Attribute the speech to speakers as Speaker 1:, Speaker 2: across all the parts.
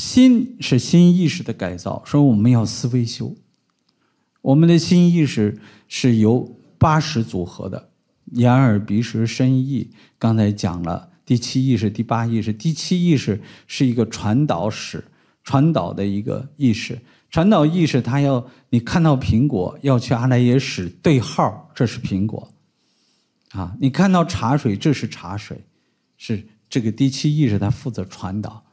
Speaker 1: 心是心意识的改造，所以我们要思维修。我们的心意识是由八识组合的，眼、耳、鼻、舌、身、意。刚才讲了第七意识、第八意识。第七意识是一个传导史、传导的一个意识。传导意识，它要你看到苹果，要去阿赖耶识对号，这是苹果。啊，你看到茶水，这是茶水，是这个第七意识，它负责传导。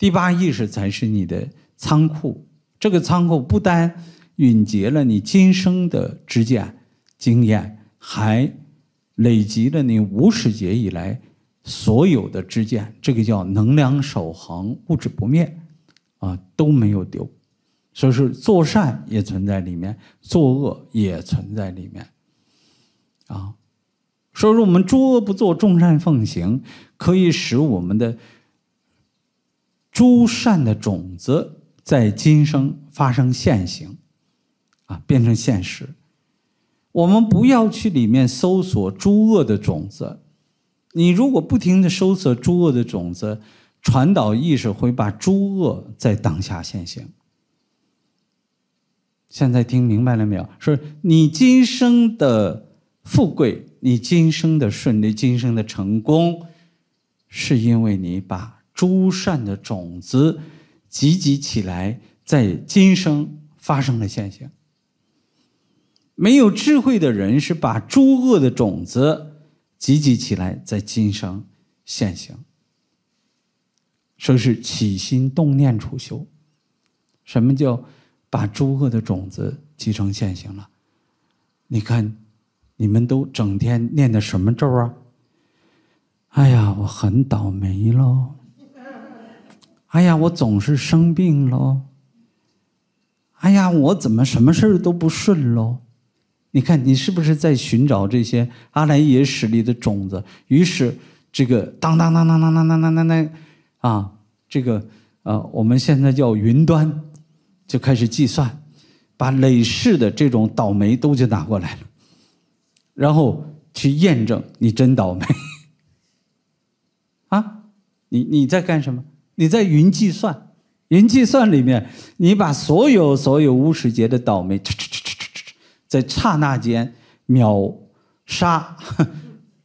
Speaker 1: 第八意识才是你的仓库，这个仓库不单蕴结了你今生的知见经验，还累积了你无始劫以来所有的知见，这个叫能量守恒、物质不灭，啊都没有丢，所以说做善也存在里面，作恶也存在里面，啊，所以说我们诸恶不作、众善奉行，可以使我们的。诸善的种子在今生发生现行，啊，变成现实。我们不要去里面搜索诸恶的种子。你如果不停的搜索诸恶的种子，传导意识会把诸恶在当下现行。现在听明白了没有？说你今生的富贵，你今生的顺利，今生的成功，是因为你把。诸善的种子积集起来，在今生发生了现行。没有智慧的人是把诸恶的种子积集起来，在今生现行。说是起心动念处修，什么叫把诸恶的种子集成现行了？你看，你们都整天念的什么咒啊？哎呀，我很倒霉喽！哎呀，我总是生病喽！哎呀，我怎么什么事都不顺喽？你看，你是不是在寻找这些阿赖耶识里的种子？于是，这个当当当当当当当当当，啊，这个呃，我们现在叫云端，就开始计算，把累世的这种倒霉都就拿过来了，然后去验证你真倒霉，啊，你你在干什么？你在云计算，云计算里面，你把所有所有乌世节的倒霉，在刹那间秒杀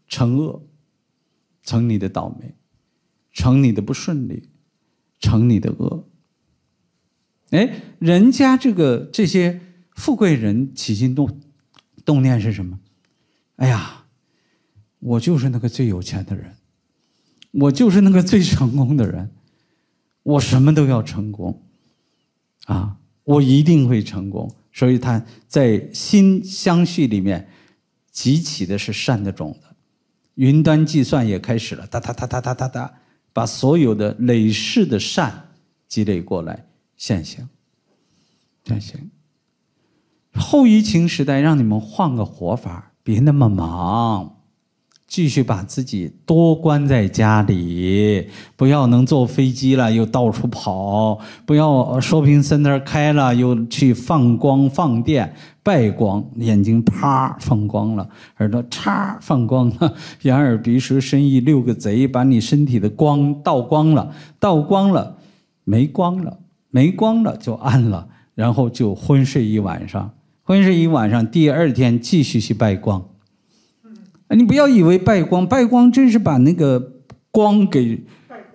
Speaker 1: 成 恶，成你的倒霉，成你的不顺利，成你的恶。哎，人家这个这些富贵人起心动动念是什么？哎呀，我就是那个最有钱的人，我就是那个最成功的人。我什么都要成功，啊！我一定会成功。所以他在心相续里面集起的是善的种子。云端计算也开始了，哒哒哒哒哒哒哒，把所有的累世的善积累过来现行，现行。后疫情时代，让你们换个活法，别那么忙。继续把自己多关在家里，不要能坐飞机了又到处跑，不要说 t e r 开了又去放光放电，败光眼睛啪放光了，耳朵叉放光了，眼耳鼻舌身意六个贼把你身体的光倒光了，倒光了，没光了，没光了就暗了，然后就昏睡一晚上，昏睡一晚上，第二天继续去败光。你不要以为败光，败光真是把那个光给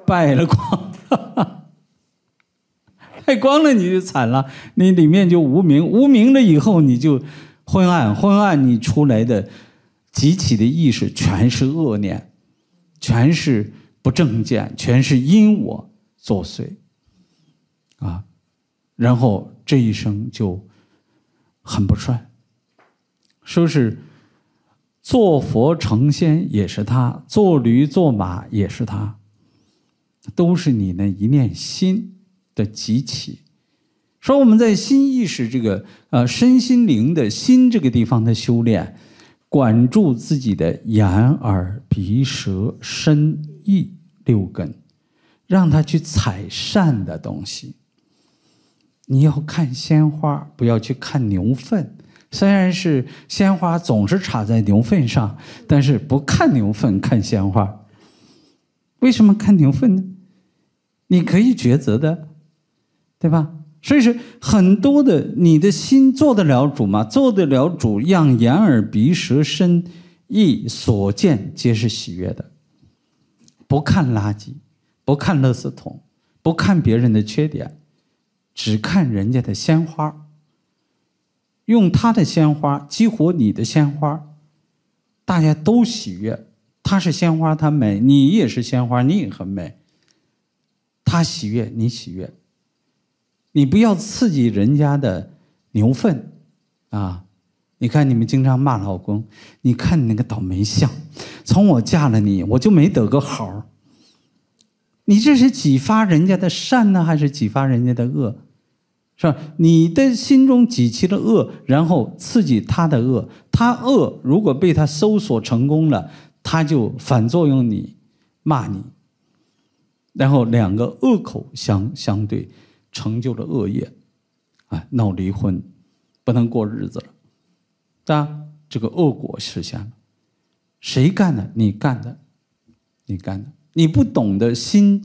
Speaker 1: 败了光，败光了你就惨了，你里面就无名，无名了以后你就昏暗，昏暗你出来的集体的意识全是恶念，全是不正见，全是因我作祟，啊，然后这一生就很不顺，说是。做佛成仙也是他，做驴做马也是他，都是你那一念心的集起。说我们在心意识这个呃身心灵的心这个地方的修炼，管住自己的眼耳鼻舌身意六根，让他去采善的东西。你要看鲜花，不要去看牛粪。虽然是鲜花总是插在牛粪上，但是不看牛粪，看鲜花。为什么看牛粪呢？你可以抉择的，对吧？所以说，很多的你的心做得了主吗？做得了主，让眼耳鼻舌身意所见皆是喜悦的，不看垃圾，不看垃圾桶，不看别人的缺点，只看人家的鲜花。用他的鲜花激活你的鲜花，大家都喜悦。他是鲜花，他美；你也是鲜花，你也很美。他喜悦，你喜悦。你不要刺激人家的牛粪，啊！你看你们经常骂老公，你看你那个倒霉相。从我嫁了你，我就没得过好。你这是激发人家的善呢，还是激发人家的恶？是吧？你的心中积起了恶，然后刺激他的恶，他恶如果被他搜索成功了，他就反作用你，骂你，然后两个恶口相相对，成就了恶业，啊，闹离婚，不能过日子了，当这个恶果实现了，谁干的？你干的，你干的，你不懂得心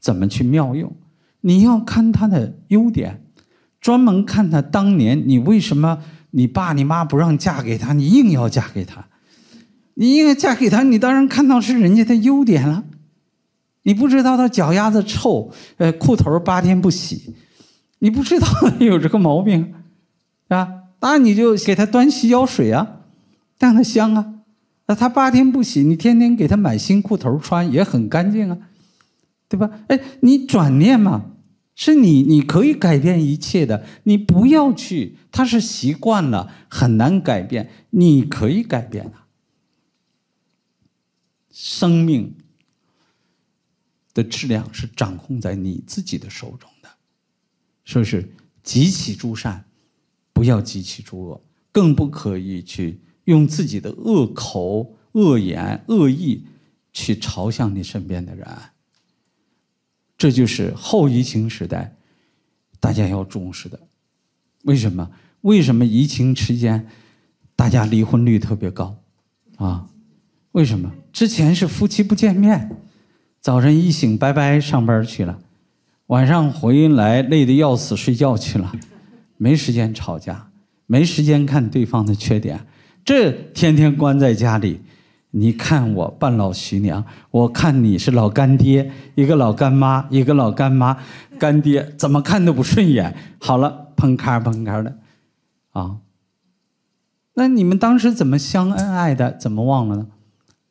Speaker 1: 怎么去妙用，你要看他的优点。专门看他当年，你为什么你爸你妈不让嫁给他，你硬要嫁给他？你硬要嫁给他，你当然看到是人家的优点了。你不知道他脚丫子臭，呃，裤头八天不洗，你不知道有这个毛病，啊，那你就给他端洗脚水啊，让他香啊。那他八天不洗，你天天给他买新裤头穿也很干净啊，对吧？哎，你转念嘛。是你，你可以改变一切的。你不要去，他是习惯了，很难改变。你可以改变的，生命的质量是掌控在你自己的手中的，是不是？极其诸善，不要极其诸恶，更不可以去用自己的恶口、恶言、恶意去嘲笑你身边的人。这就是后疫情时代，大家要重视的。为什么？为什么疫情期间，大家离婚率特别高？啊，为什么？之前是夫妻不见面，早晨一醒拜拜上班去了，晚上回来累得要死，睡觉去了，没时间吵架，没时间看对方的缺点，这天天关在家里。你看我半老徐娘，我看你是老干爹，一个老干妈，一个老干妈，干爹怎么看都不顺眼。好了，砰咔砰咔的，啊，那你们当时怎么相恩爱的？怎么忘了呢？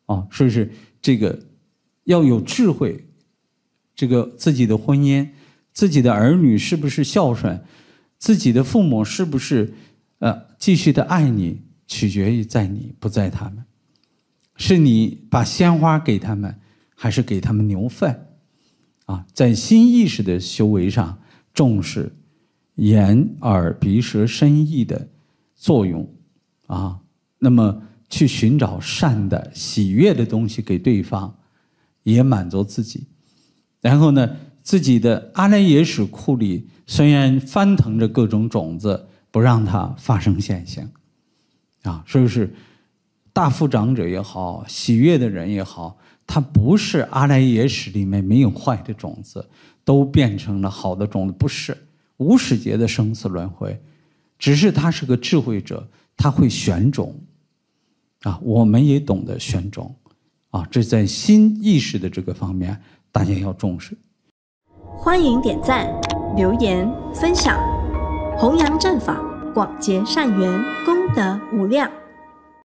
Speaker 1: 啊，说是这个要有智慧，这个自己的婚姻、自己的儿女是不是孝顺，自己的父母是不是呃继续的爱你，取决于在你不在他们。是你把鲜花给他们，还是给他们牛粪？啊，在新意识的修为上重视眼、耳、鼻、舌、身、意的作用，啊，那么去寻找善的、喜悦的东西给对方，也满足自己。然后呢，自己的阿赖耶识库里虽然翻腾着各种种子，不让它发生现象啊，是不是？大富长者也好，喜悦的人也好，他不是阿赖耶识里面没有坏的种子，都变成了好的种子，不是无始劫的生死轮回，只是他是个智慧者，他会选种啊，我们也懂得选种啊，这在新意识的这个方面，大家要重视。欢迎点赞、留言、分享，弘扬正法，广结善缘，功德无量。